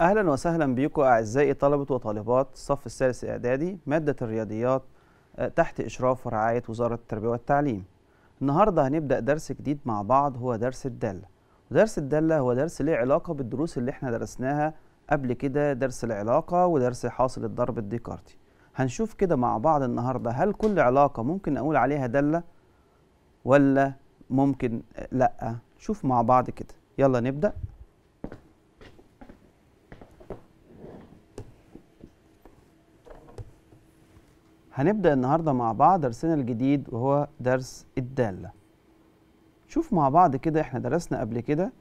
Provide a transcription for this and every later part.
اهلا وسهلا بيكم اعزائي طلبه وطالبات الصف الثالث الاعدادي ماده الرياضيات آه، تحت اشراف ورعايه وزاره التربيه والتعليم النهارده هنبدا درس جديد مع بعض هو درس الداله ودرس الداله هو درس ليه علاقه بالدروس اللي احنا درسناها قبل كده درس العلاقه ودرس حاصل الضرب الديكارتي هنشوف كده مع بعض النهارده هل كل علاقه ممكن اقول عليها داله ولا ممكن آه، لا شوف مع بعض كده يلا نبدا هنبدأ النهاردة مع بعض درسنا الجديد وهو درس الدالة شوف مع بعض كده احنا درسنا قبل كده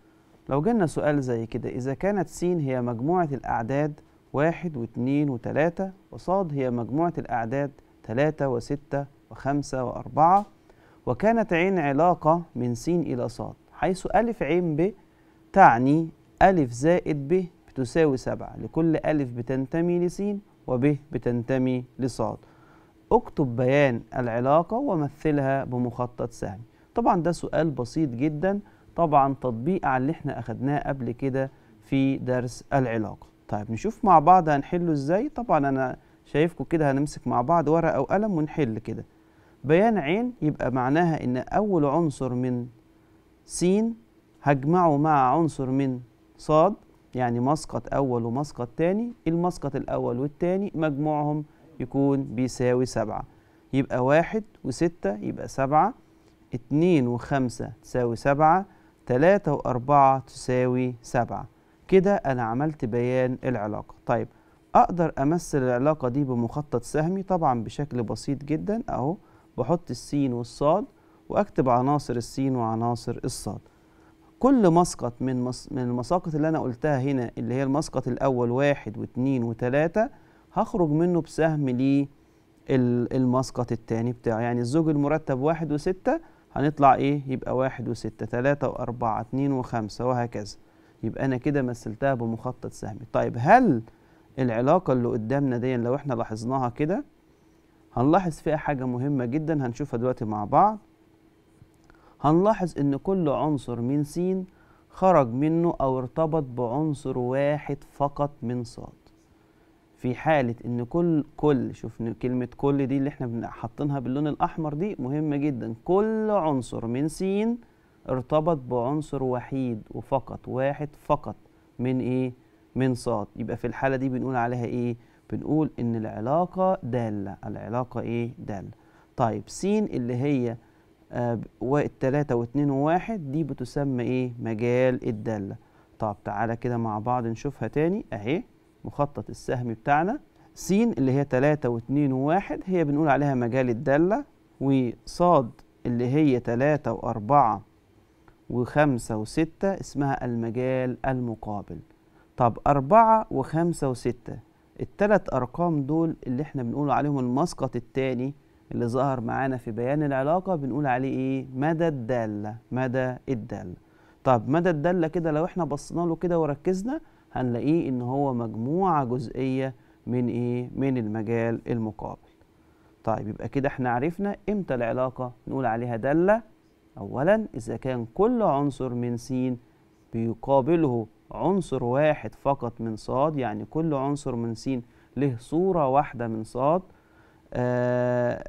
لو جالنا سؤال زي كده إذا كانت س هي مجموعة الأعداد واحد واتنين وتلاتة وصاد هي مجموعة الأعداد تلاتة وستة وخمسة وأربعة وكانت عين علاقة من س إلى صاد حيث ألف عين ب تعني ألف زائد ب بتساوي سبعة لكل ألف بتنتمي لسين وب بتنتمي لصاد اكتب بيان العلاقة ومثلها بمخطط سهل طبعا ده سؤال بسيط جدا طبعا تطبيق على اللي احنا اخدناه قبل كده في درس العلاقة طيب نشوف مع بعض هنحله ازاي طبعا انا شايفكم كده هنمسك مع بعض ورقة وقلم ونحل كده بيان عين يبقى معناها ان اول عنصر من س هجمعه مع عنصر من ص يعني مسقط اول ومسقط تاني المسقط الاول والتاني مجموعهم يكون بيساوي سبعة يبقى واحد وستة يبقى سبعة اتنين وخمسة تساوي سبعة تلاتة وأربعة تساوي سبعة كده أنا عملت بيان العلاقة طيب أقدر أمثل العلاقة دي بمخطط سهمي طبعا بشكل بسيط جدا أهو بحط السين والصاد وأكتب عناصر السين وعناصر الصاد كل مسقط من مس... من المساقط اللي أنا قلتها هنا اللي هي المسقط الأول واحد واتنين وتلاتة هخرج منه بسهم لي المسقط التاني بتاعه يعني الزوج المرتب واحد وستة هنطلع ايه يبقى واحد وستة تلاتة وأربعة اتنين وخمسة وهكذا يبقى أنا كده مثلتها بمخطط سهمي طيب هل العلاقة اللي قدامنا دي لو احنا لاحظناها كده هنلاحظ فيها حاجة مهمة جدا هنشوفها دلوقتي مع بعض هنلاحظ ان كل عنصر من س خرج منه او ارتبط بعنصر واحد فقط من ص في حاله ان كل كل شوف كلمه كل دي اللي احنا حاطينها باللون الاحمر دي مهمه جدا كل عنصر من س ارتبط بعنصر وحيد وفقط واحد فقط من ايه من ص يبقى في الحاله دي بنقول عليها ايه بنقول ان العلاقه داله العلاقه ايه داله طيب س اللي هي آه والتلاتة واتنين وواحد دي بتسمى ايه مجال الداله طب تعالى كده مع بعض نشوفها تاني اهي مخطط السهم بتاعنا س اللي هي 3 و2 و1 هي بنقول عليها مجال الدالة وص اللي هي 3 و4 و5 و6 اسمها المجال المقابل طب 4 و5 و6 التلات أرقام دول اللي احنا بنقول عليهم المسقط التاني اللي ظهر معانا في بيان العلاقة بنقول عليه ايه مدى الدالة مدى الدالة طب مدى الدالة كده لو احنا بصينا له كده وركزنا هنلاقيه ان هو مجموعه جزئيه من ايه من المجال المقابل طيب يبقى كده احنا عرفنا امتى العلاقه نقول عليها داله اولا اذا كان كل عنصر من س بيقابله عنصر واحد فقط من ص يعني كل عنصر من س له صوره واحده من ص آه،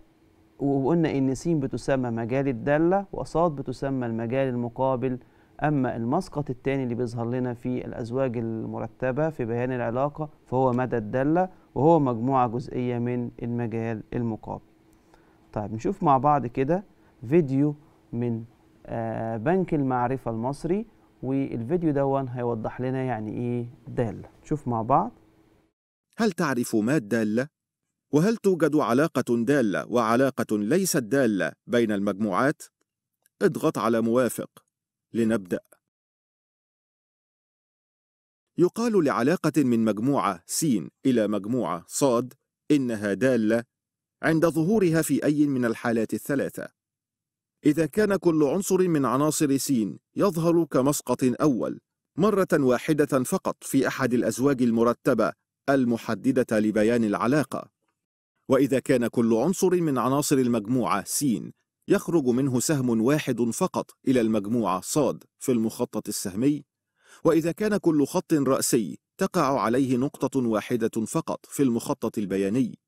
وقلنا ان س بتسمى مجال الداله وص بتسمى المجال المقابل أما المسقط الثاني اللي بيظهر لنا في الأزواج المرتبة في بيان العلاقة فهو مدى الدالة وهو مجموعة جزئية من المجال المقابل طيب نشوف مع بعض كده فيديو من آه بنك المعرفة المصري والفيديو دون هيوضح لنا يعني إيه دالة نشوف مع بعض هل تعرف ما الدالة؟ وهل توجد علاقة دالة وعلاقة ليست دالة بين المجموعات؟ اضغط على موافق لنبدأ. يقال لعلاقة من مجموعة س إلى مجموعة ص إنها دالة عند ظهورها في أي من الحالات الثلاثة. إذا كان كل عنصر من عناصر س يظهر كمسقط أول مرة واحدة فقط في أحد الأزواج المرتبة المحددة لبيان العلاقة. وإذا كان كل عنصر من عناصر المجموعة س يخرج منه سهم واحد فقط إلى المجموعة صاد في المخطط السهمي وإذا كان كل خط رأسي تقع عليه نقطة واحدة فقط في المخطط البياني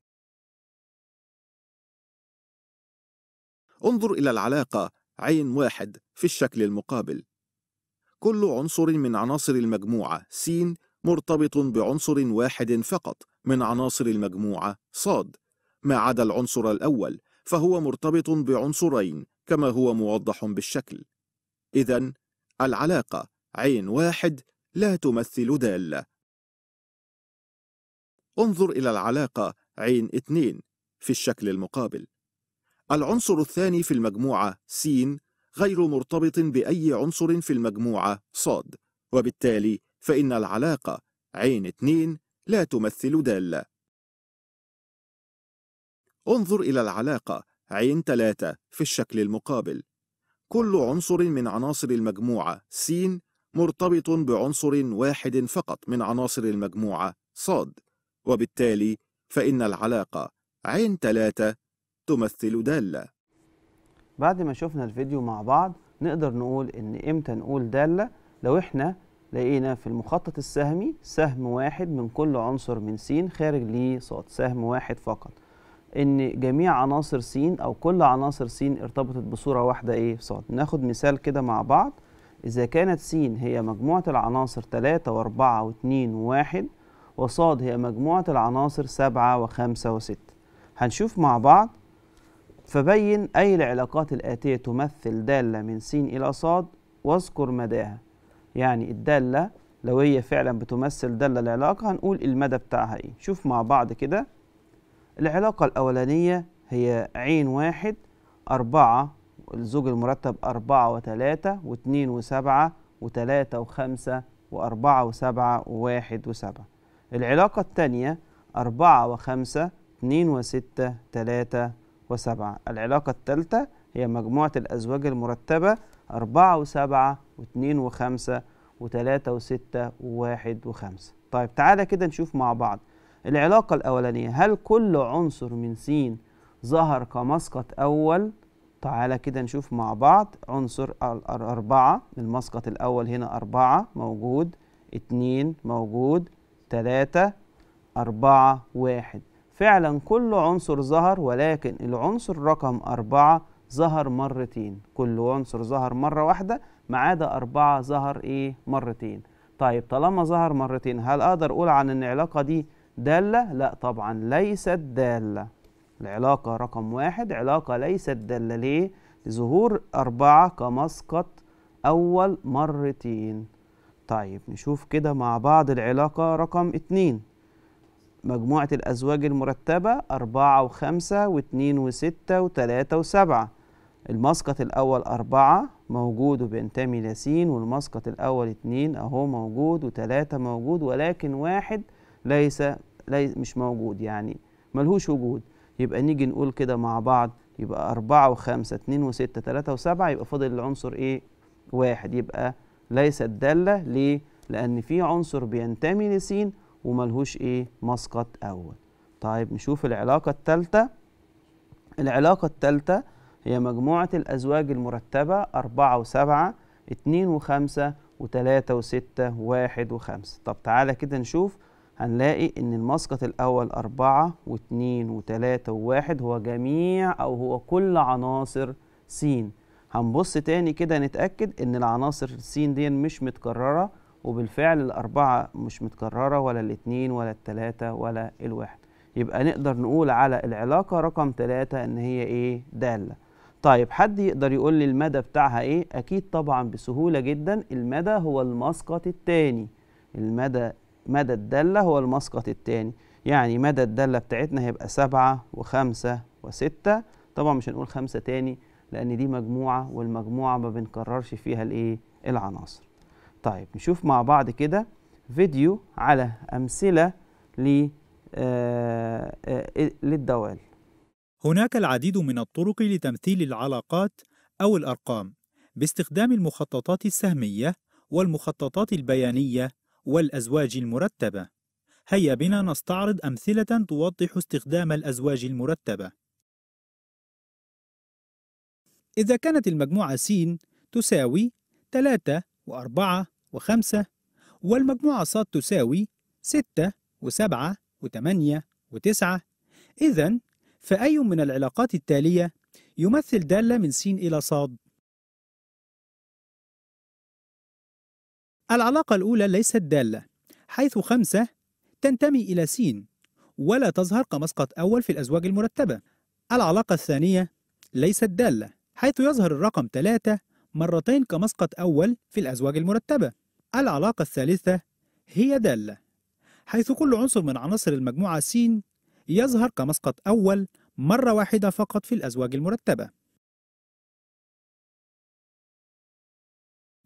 انظر إلى العلاقة عين واحد في الشكل المقابل كل عنصر من عناصر المجموعة س مرتبط بعنصر واحد فقط من عناصر المجموعة صاد ما عدا العنصر الأول فهو مرتبط بعنصرين كما هو موضح بالشكل إذا العلاقة عين واحد لا تمثل دالة انظر إلى العلاقة عين اثنين في الشكل المقابل العنصر الثاني في المجموعة س غير مرتبط بأي عنصر في المجموعة ص وبالتالي فإن العلاقة عين اثنين لا تمثل دالة انظر إلى العلاقة عين ثلاثة في الشكل المقابل كل عنصر من عناصر المجموعة س مرتبط بعنصر واحد فقط من عناصر المجموعة ص وبالتالي فإن العلاقة عين ثلاثة تمثل دالة بعد ما شفنا الفيديو مع بعض نقدر نقول إن إمتى نقول دالة لو إحنا لقينا في المخطط السهمي سهم واحد من كل عنصر من س خارج ليه ص سهم واحد فقط ان جميع عناصر س او كل عناصر س ارتبطت بصوره واحده ايه في صاد ناخد مثال كده مع بعض اذا كانت س هي مجموعه العناصر 3 و4 و2 و1 وص هي مجموعه العناصر 7 و5 و6 هنشوف مع بعض فبين اي العلاقات الاتيه تمثل داله من س الى ص واذكر مداها يعني الداله لو هي فعلا بتمثل داله العلاقه هنقول المدى بتاعها ايه شوف مع بعض كده العلاقة الأولانية هي عين واحد أربعة الزوج المرتب أربعة وتلاتة واتنين وسبعة وتلاتة وخمسة وأربعة وسبعة وواحد وسبعة العلاقة التانية أربعة وخمسة اتنين وستة تلاتة وسبعة العلاقة التالتة هي مجموعة الأزواج المرتبة أربعة وسبعة واتنين وخمسة وتلاتة وستة وواحد وخمسة طيب تعالى كده نشوف مع بعض العلاقة الأولانية هل كل عنصر من س ظهر كمسقط أول تعالى كده نشوف مع بعض عنصر الأربعة المسقط الأول هنا أربعة موجود اتنين موجود تلاتة أربعة واحد فعلا كل عنصر ظهر ولكن العنصر رقم أربعة ظهر مرتين كل عنصر ظهر مرة واحدة ما عدا أربعة ظهر إيه مرتين طيب طالما ظهر مرتين هل أقدر أقول عن العلاقة دي دالة لا طبعا ليست دالة العلاقة رقم واحد علاقة ليست دالة ليه لظهور أربعة كمسقط أول مرتين طيب نشوف كده مع بعض العلاقة رقم اتنين مجموعة الأزواج المرتبة أربعة وخمسة واتنين وستة وتلاتة وسبعة المسقط الأول أربعة موجود وبينتمي لسين والمسقط الأول اتنين أهو موجود وتلاتة موجود ولكن واحد ليس ليس مش موجود يعني ملهوش وجود يبقى نيجي نقول كده مع بعض يبقى أربعة وخمسة اتنين وستة تلاتة وسبعة يبقى فاضل العنصر إيه؟ واحد يبقى ليست دالة ليه؟ لأن في عنصر بينتمي لسين وملهوش إيه؟ مسقط أول طيب نشوف العلاقة التالتة العلاقة التالتة هي مجموعة الأزواج المرتبة أربعة وسبعة اتنين وخمسة وتلاتة وستة واحد وخمسة طب تعالى كده نشوف هنلاقي ان المسقط الاول أربعة واتنين وتلاتة وواحد هو جميع او هو كل عناصر س هنبص تاني كده نتأكد ان العناصر س دي مش متكررة وبالفعل الأربعة مش متكررة ولا الاثنين ولا التلاتة ولا الواحد يبقى نقدر نقول على العلاقة رقم تلاتة ان هي ايه دالة طيب حد يقدر يقول لي المدى بتاعها ايه اكيد طبعا بسهولة جدا المدى هو المسقط التاني المدى مدى الدالة هو المسقط الثاني يعني مدى الدالة بتاعتنا هيبقى سبعة وخمسة وستة طبعا مش هنقول خمسة تاني لأن دي مجموعة والمجموعة ما بنكررش فيها الإيه العناصر طيب نشوف مع بعض كده فيديو على أمثلة آه، آه، للدوال هناك العديد من الطرق لتمثيل العلاقات أو الأرقام باستخدام المخططات السهمية والمخططات البيانية والأزواج المرتبة هيا بنا نستعرض أمثلة توضح استخدام الأزواج المرتبة إذا كانت المجموعة س تساوي 3 و4 و5 والمجموعة ص تساوي 6 و7 و8 و9 إذا فأي من العلاقات التالية يمثل دالة من س إلى صاد؟ العلاقة الأولى ليست دالة حيث خمسة تنتمي إلى س ولا تظهر كمسقط أول في الأزواج المرتبة العلاقة الثانية ليست دالة حيث يظهر الرقم ثلاثة مرتين كمسقط أول في الأزواج المرتبة العلاقة الثالثة هي دالة حيث كل عنصر من عناصر المجموعة س يظهر كمسقط أول مرة واحدة فقط في الأزواج المرتبة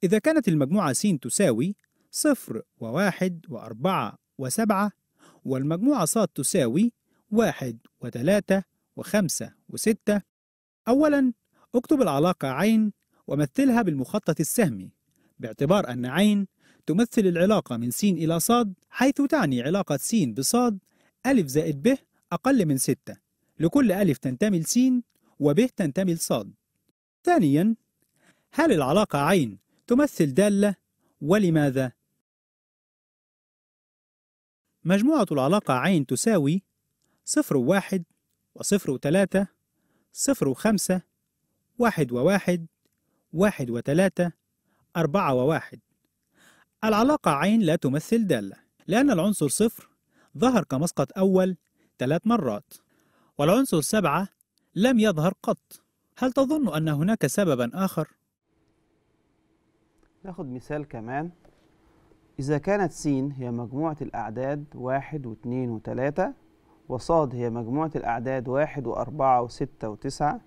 إذا كانت المجموعة س تساوي صفر وواحد وأربعة وسبعة والمجموعة ص تساوي واحد وتلاتة وخمسة وستة أولا اكتب العلاقة عين ومثلها بالمخطط السهمي باعتبار أن عين تمثل العلاقة من س إلى ص حيث تعني علاقة س بصاد أ زائد ب أقل من ستة لكل أ تنتمي لس وب تنتمي ص ثانيا هل العلاقة عين تمثل دالة ولماذا؟ مجموعة العلاقة عين تساوي صفر واحد وصفر تلاتة صفر وخمسة واحد وواحد واحد وتلاتة أربعة وواحد العلاقة عين لا تمثل دالة لأن العنصر صفر ظهر كمسقط أول ثلاث مرات والعنصر سبعة لم يظهر قط هل تظن أن هناك سببا آخر؟ ناخد مثال كمان إذا كانت س هي مجموعة الأعداد واحد واثنين وتلاتة وصاد هي مجموعة الأعداد واحد وأربعة وستة وتسعة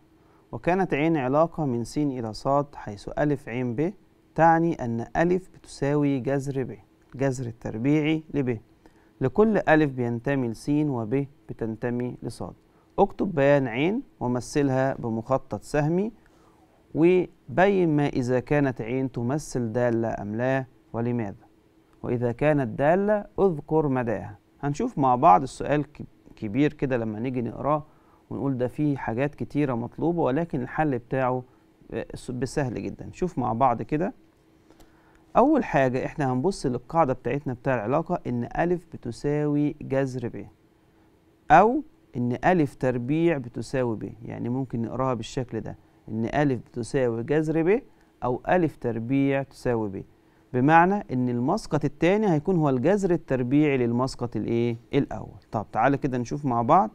وكانت عين علاقة من س إلى صاد حيث ألف عين ب تعني أن ألف بتساوي جذر ب جذر التربيعي لب لكل ألف بينتمي لس وب بتنتمي لصاد اكتب بيان عين ومثلها بمخطط سهمي وبين ما إذا كانت عين تمثل دالة أم لا ولماذا وإذا كانت دالة اذكر مداها هنشوف مع بعض السؤال كبير كده لما نيجي نقراه ونقول ده فيه حاجات كتيرة مطلوبة ولكن الحل بتاعه آه، بسهل جدا نشوف مع بعض كده أول حاجة إحنا هنبص للقاعدة بتاعتنا بتاع العلاقة إن أ بتساوي جذر ب أو إن أ تربيع بتساوي ب يعني ممكن نقراها بالشكل ده ان أ تساوي جذر ب أو أ تربيع تساوي ب بمعنى ان المسقط الثاني هيكون هو الجذر التربيعي للمسقط الايه الاول طب تعالى كده نشوف مع بعض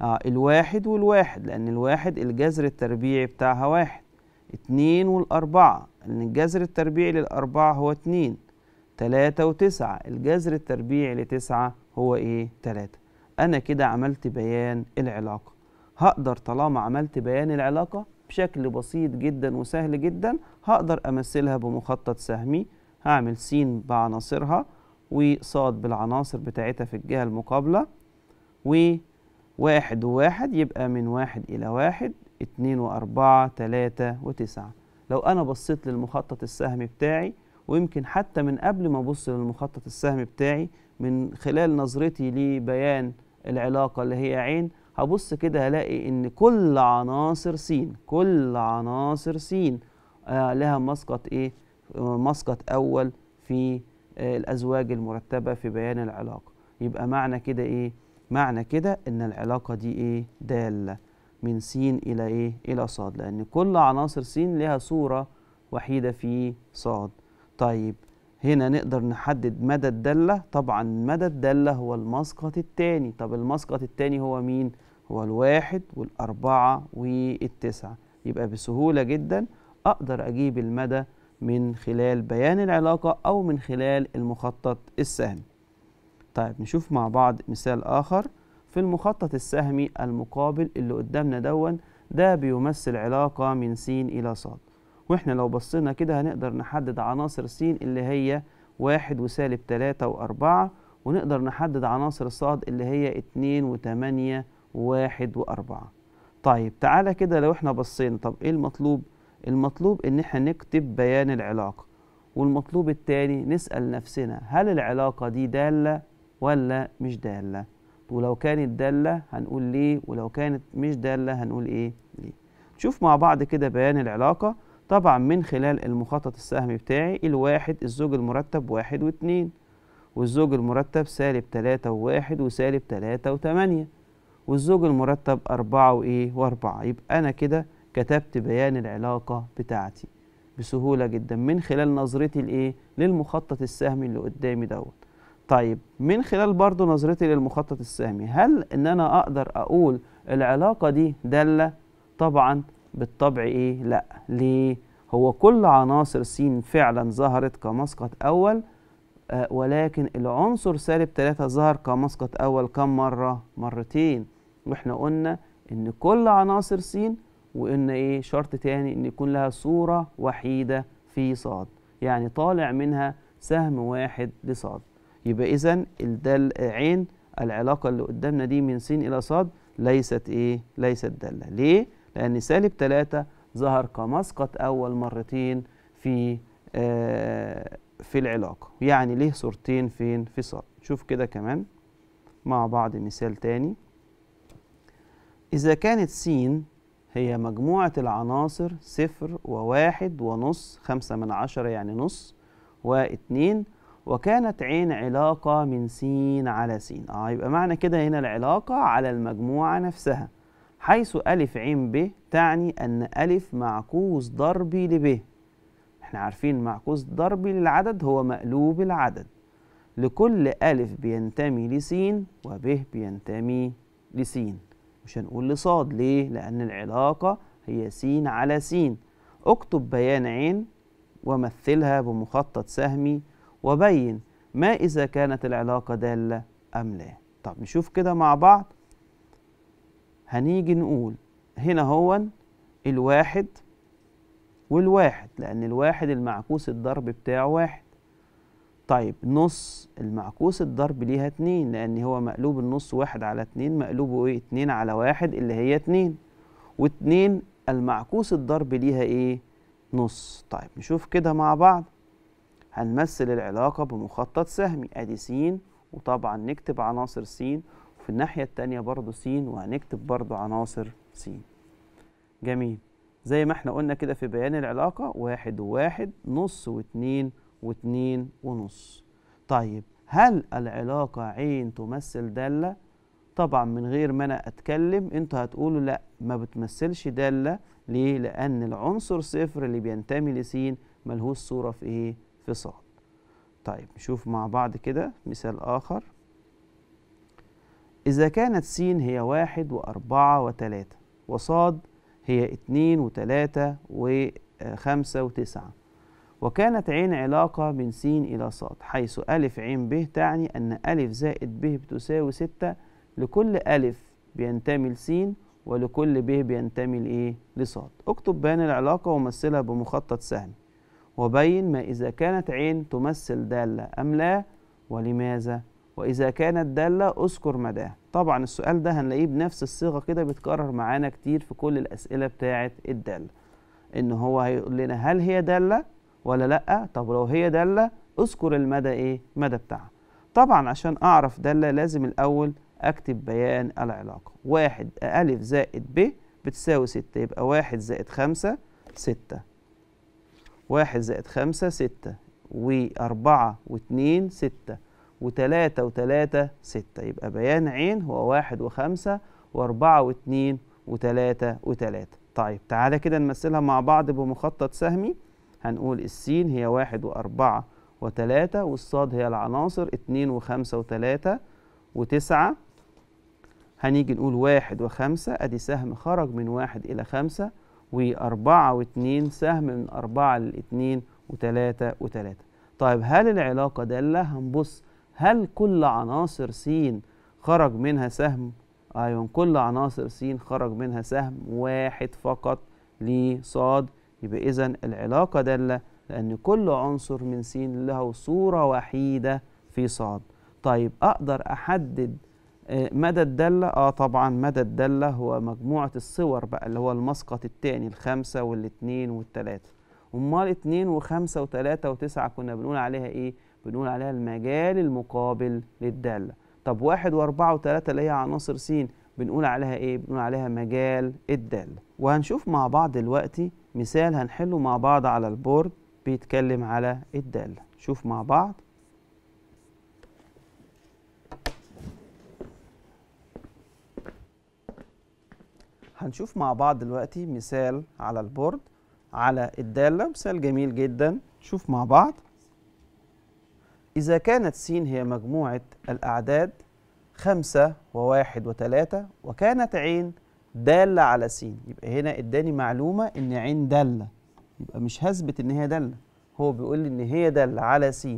آه الواحد والواحد لان الواحد الجذر التربيعي بتاعها واحد اتنين والأربعة لأن الجذر التربيعي للأربعة هو اتنين تلاتة وتسعة الجذر التربيعي لتسعة هو إيه؟ تلاتة أنا كده عملت بيان العلاقة هقدر طالما عملت بيان العلاقة بشكل بسيط جدا وسهل جدا هقدر امثلها بمخطط سهمي هعمل س بعناصرها وص بالعناصر بتاعتها في الجهة المقابلة وواحد وواحد يبقى من واحد إلى واحد اتنين وأربعة تلاتة وتسعة لو أنا بصيت للمخطط السهمي بتاعي ويمكن حتى من قبل ما أبص للمخطط السهمي بتاعي من خلال نظرتي لبيان العلاقة اللي هي عين هبص كده هلاقي ان كل عناصر س كل عناصر س آه، لها مسقط ايه آه، مسقط اول في آه، الازواج المرتبه في بيان العلاقه يبقى معنى كده ايه معنى كده ان العلاقه دي ايه داله من س الى ايه الى ص لان كل عناصر س لها صوره وحيده في ص طيب هنا نقدر نحدد مدى الدالة طبعا مدى الدالة هو المسقط الثاني طب المسقط الثاني هو مين هو الواحد والأربعة والتسعة يبقى بسهولة جدا أقدر أجيب المدى من خلال بيان العلاقة أو من خلال المخطط السهمي طيب نشوف مع بعض مثال آخر في المخطط السهمي المقابل اللي قدامنا دون ده بيمثل علاقة من س إلى ص وإحنا لو بصينا كده هنقدر نحدد عناصر س اللي هي واحد وسالب تلاتة وأربعة ونقدر نحدد عناصر ص اللي هي اتنين وتمانية واحد وأربعة طيب تعالى كده لو احنا بصينا طب ايه المطلوب المطلوب ان احنا نكتب بيان العلاقة والمطلوب التاني نسأل نفسنا هل العلاقة دي دالة ولا مش دالة ولو كانت دالة هنقول ليه ولو كانت مش دالة هنقول ايه ليه نشوف مع بعض كده بيان العلاقة طبعا من خلال المخطط السهمي بتاعي الواحد الزوج المرتب واحد واتنين والزوج المرتب سالب تلاتة وواحد وسالب تلاتة وثمانية والزوج المرتب أربعة وإيه وأربعة يبقى أنا كده كتبت بيان العلاقة بتاعتي بسهولة جدا من خلال نظرتي لإيه للمخطط السهمي اللي قدامي دوت طيب من خلال برضو نظرتي للمخطط السهمي هل إن أنا أقدر أقول العلاقة دي دالة طبعا بالطبع إيه لأ ليه هو كل عناصر س فعلا ظهرت كمسقط أول آه، ولكن العنصر سالب 3 ظهر كمسقط أول كم مرة؟ مرتين واحنا قلنا ان كل عناصر س وقلنا ايه شرط تاني ان يكون لها صورة وحيدة في صاد يعني طالع منها سهم واحد لصاد يبقى اذا عين العلاقة اللي قدامنا دي من س إلى ص ليست إيه؟ ليست دالة ليه؟ لأن سالب 3 ظهر كمسقط أول مرتين في آه في العلاقة يعني ليه صورتين فين؟ في ص شوف كده كمان مع بعض مثال تاني إذا كانت س هي مجموعة العناصر صفر وواحد ونص خمسة من عشرة يعني نص واتنين وكانت عين علاقة من س على س آه يبقى معنى كده هنا العلاقة على المجموعة نفسها حيث ألف عين ب تعني أن ألف معكوس ضربي لب احنا عارفين معكوس ضربي للعدد هو مقلوب العدد لكل ألف بينتمي لسين وب بينتمي لسين مش هنقول لصاد ليه لأن العلاقة هي س على س اكتب بيان عين ومثلها بمخطط سهمي وبين ما إذا كانت العلاقة دالة أم لا طب نشوف كده مع بعض هنيجي نقول هنا هو الواحد والواحد لأن الواحد المعكوس الضرب بتاعه واحد طيب نص المعكوس الضرب ليها اتنين لأن هو مقلوب النص واحد على اتنين مقلوبه ايه اتنين على واحد اللي هي اتنين واتنين المعكوس الضرب ليها ايه نص طيب نشوف كده مع بعض هنمثل العلاقة بمخطط سهمي ادي س وطبعا نكتب عناصر س وفي الناحية التانية برضو س وهنكتب برضو عناصر س جميل زي ما احنا قلنا كده في بيان العلاقة واحد وواحد نص واتنين واتنين ونص طيب هل العلاقة عين تمثل دالة؟ طبعا من غير ما أنا أتكلم أنتوا هتقولوا لا ما بتمثلش دالة ليه؟ لأن العنصر صفر اللي بينتمي لسين ملهوش صورة في إيه؟ في صاد طيب نشوف مع بعض كده مثال آخر إذا كانت س هي واحد وأربعة وتلاتة وصاد هي اتنين وتلاتة وخمسة وتسعة وكانت عين علاقة من س إلى ص حيث ألف عين ب تعني أن ألف زائد ب بتساوي ستة لكل ألف بينتمي لس ولكل ب بينتمي لإيه؟ لص اكتب بيان العلاقة ومثلها بمخطط سهمي وبين ما إذا كانت عين تمثل دالة أم لا ولماذا وإذا كانت دالة أذكر مداها طبعا السؤال ده هنلاقيه بنفس الصيغة كده بيتكرر معانا كتير في كل الأسئلة بتاعة الدالة إن هو هيقول لنا هل هي دالة ولا لا طب لو هي داله اذكر المدى ايه مدى بتاعها طبعا عشان اعرف داله لازم الاول اكتب بيان العلاقه واحد الف زائد ب بتساوي ستة يبقى واحد زائد خمسة ستة واحد زائد خمسة ستة وأربعة واتنين ستة وتلاتة وتلاتة ستة يبقى بيان عين هو واحد وخمسة وأربعة واتنين وتلاتة وتلاتة طيب تعالى كده نمثلها مع بعض بمخطط سهمي هنقول السين هي واحد وأربعة وتلاتة والصاد هي العناصر اتنين وخمسة وتلاتة وتسعة هنيجي نقول واحد وخمسة أدي سهم خرج من واحد إلى خمسة وأربعة واتنين سهم من أربعة لاتنين وتلاتة وتلاتة طيب هل العلاقة دالة؟ هنبص هل كل عناصر س خرج منها سهم؟ أيوة كل عناصر س خرج منها سهم واحد فقط لصاد يبقى إذا العلاقة دالة لأن كل عنصر من س له صورة وحيدة في ص طيب أقدر أحدد آه، مدى الدالة؟ آه طبعا مدى الدالة هو مجموعة الصور بقى اللي هو المسقط الثاني الخمسة والاتنين والتلاتة أمال اتنين وخمسة وتلاتة وتسعة كنا بنقول عليها إيه؟ بنقول عليها المجال المقابل للدالة طب واحد وأربعة وتلاتة اللي هي عناصر س بنقول عليها إيه؟ بنقول عليها مجال الدالة وهنشوف مع بعض دلوقتي مثال هنحله مع بعض على البورد بيتكلم على الدالة شوف مع بعض هنشوف مع بعض دلوقتي مثال على البورد على الدالة مثال جميل جدا شوف مع بعض إذا كانت س هي مجموعة الأعداد خمسة وواحد وتلاتة وكانت عين دالة على س يبقى هنا اداني معلومة إن عين دالة يبقى مش هثبت إن هي دالة هو بيقول لي إن هي دالة على س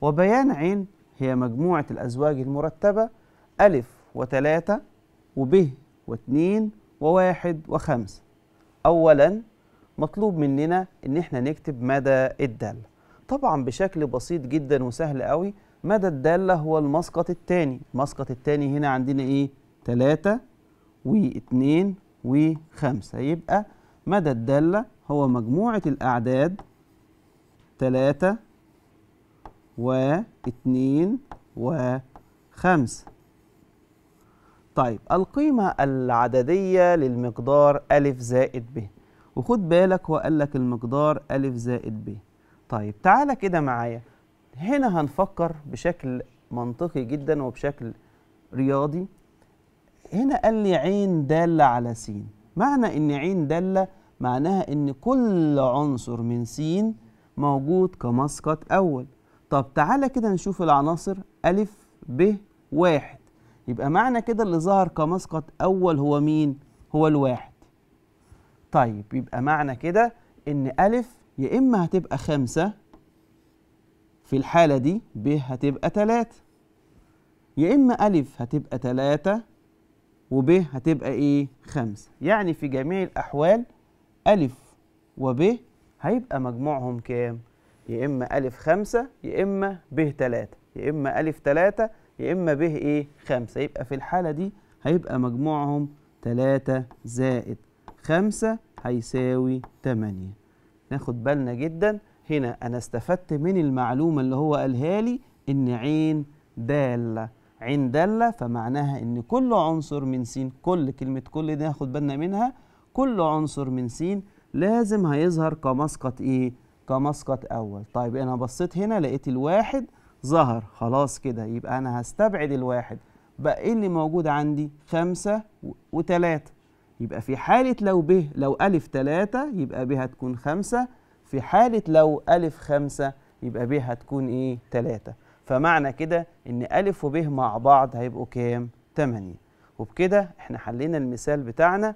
وبيان عين هي مجموعة الأزواج المرتبة ألف وتلاتة وب واتنين وواحد وخمسة أولا مطلوب مننا إن إحنا نكتب مدى الدالة طبعا بشكل بسيط جدا وسهل قوي مدى الدالة هو المسقط الثاني المسقط الثاني هنا عندنا إيه؟ تلاتة و2 و5 يبقى مدى الدالة هو مجموعة الأعداد 3 و2 و5 طيب القيمة العددية للمقدار أ زائد ب وخد بالك هو قال لك المقدار أ زائد ب طيب تعالى كده معايا هنا هنفكر بشكل منطقي جدا وبشكل رياضي هنا قال لي عين دالة على س معنى إن عين دالة معناها إن كل عنصر من س موجود كمسقط أول طب تعالى كده نشوف العناصر أ ب واحد يبقى معنى كده اللي ظهر كمسقط أول هو مين؟ هو الواحد طيب يبقى معنى كده إن أ يا إما هتبقى خمسة في الحالة دي ب هتبقى تلاتة يا إما أ هتبقى تلاتة وب هتبقى ايه خمسة يعني في جميع الأحوال ألف وب هيبقى مجموعهم كام يا إما ألف خمسة يا إما ب تلاتة يا إما ألف تلاتة يا إما ب إيه خمسة يبقى في الحالة دي هيبقى مجموعهم تلاتة زائد خمسة هيساوي تمانية ناخد بالنا جدا هنا أنا استفدت من المعلومة اللي هو قالها لي إن عين دالة عين دالة فمعناها إن كل عنصر من س كل كلمة كل دي ناخد بالنا منها كل عنصر من س لازم هيظهر كمسقط إيه؟ كمسقط أول طيب أنا بصيت هنا لقيت الواحد ظهر خلاص كده يبقى أنا هستبعد الواحد بقى إيه اللي موجود عندي؟ خمسة وتلاتة يبقى في حالة لو ب لو ألف تلاتة يبقى ب هتكون خمسة في حالة لو ألف خمسة يبقى ب هتكون إيه؟ تلاتة فمعنى كده ان ألف وب مع بعض هيبقوا كام؟ 8 وبكده احنا حلينا المثال بتاعنا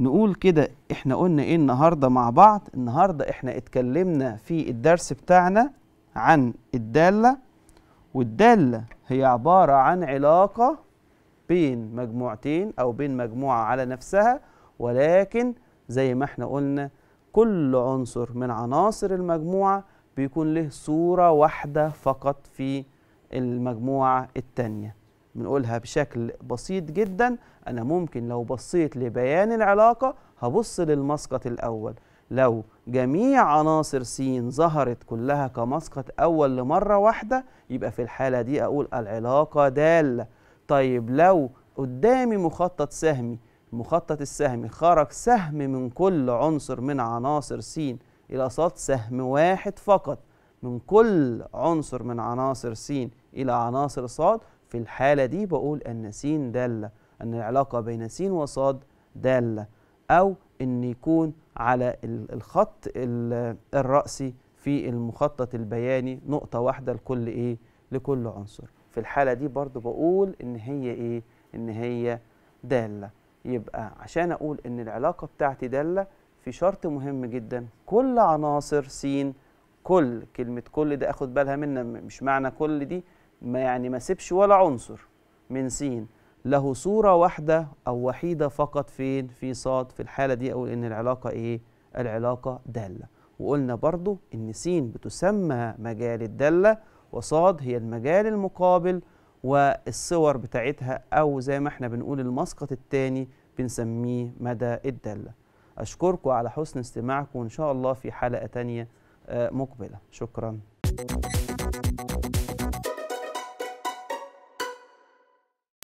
نقول كده احنا قلنا ايه النهارده مع بعض النهارده احنا اتكلمنا في الدرس بتاعنا عن الدالة والدالة هي عبارة عن علاقة بين مجموعتين أو بين مجموعة على نفسها ولكن زي ما احنا قلنا كل عنصر من عناصر المجموعة بيكون له صورة واحدة فقط في المجموعة التانية بنقولها بشكل بسيط جدا أنا ممكن لو بصيت لبيان العلاقة هبص للمسقط الأول لو جميع عناصر س ظهرت كلها كمسقط أول لمرة واحدة يبقى في الحالة دي أقول العلاقة دالة طيب لو قدامي مخطط سهمي مخطط السهمي خرج سهم من كل عنصر من عناصر س إلى ص سهم واحد فقط من كل عنصر من عناصر س إلى عناصر ص في الحالة دي بقول أن س دالة أن العلاقة بين س وص دالة أو أن يكون على الخط الرأسي في المخطط البياني نقطة واحدة لكل إيه؟ لكل عنصر في الحالة دي برضو بقول إن هي إيه؟ إن هي دالة يبقى عشان أقول إن العلاقة بتاعتي دالة في شرط مهم جدا كل عناصر س كل كلمة كل ده أخد بالها منها مش معنى كل دي ما يعني ما سيبش ولا عنصر من س له صورة واحدة أو وحيدة فقط فين في صاد في الحالة دي أقول إن العلاقة إيه العلاقة دالة وقلنا برضو إن س بتسمى مجال الدالة وصاد هي المجال المقابل والصور بتاعتها أو زي ما احنا بنقول المسقط التاني بنسميه مدى الدالة أشكركم على حسن استماعكم وإن شاء الله في حلقة تانية آه، مقبلة شكراً